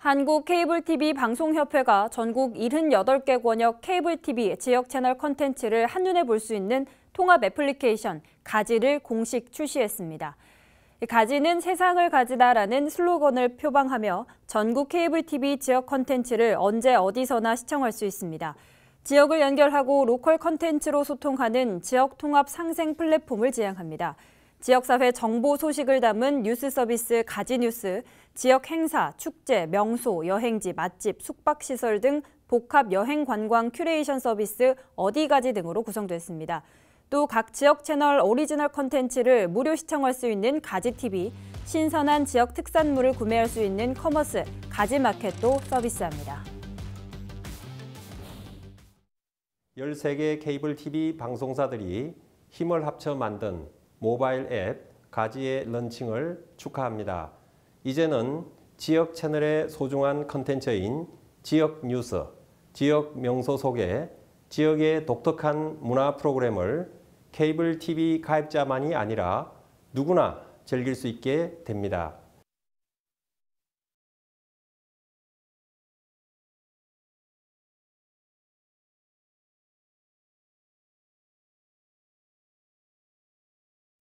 한국 케이블 TV 방송협회가 전국 78개 권역 케이블 TV 지역 채널 컨텐츠를 한눈에 볼 수 있는 통합 애플리케이션 가지를 공식 출시했습니다. 가지는 세상을 가지다라는 슬로건을 표방하며 전국 케이블 TV 지역 컨텐츠를 언제 어디서나 시청할 수 있습니다. 지역을 연결하고 로컬 컨텐츠로 소통하는 지역 통합 상생 플랫폼을 지향합니다. 지역사회 정보 소식을 담은 뉴스 서비스 가지뉴스, 지역 행사, 축제, 명소, 여행지, 맛집, 숙박시설 등 복합 여행 관광 큐레이션 서비스 어디가지 등으로 구성됐습니다. 또 각 지역 채널 오리지널 컨텐츠를 무료 시청할 수 있는 가지TV, 신선한 지역 특산물을 구매할 수 있는 커머스, 가지마켓도 서비스합니다. 13개 케이블 TV 방송사들이 힘을 합쳐 만든 모바일 앱 가지의 런칭을 축하합니다. 이제는 지역 채널의 소중한 컨텐츠인 지역 뉴스, 지역 명소 소개, 지역의 독특한 문화 프로그램을 케이블 TV 가입자만이 아니라 누구나 즐길 수 있게 됩니다.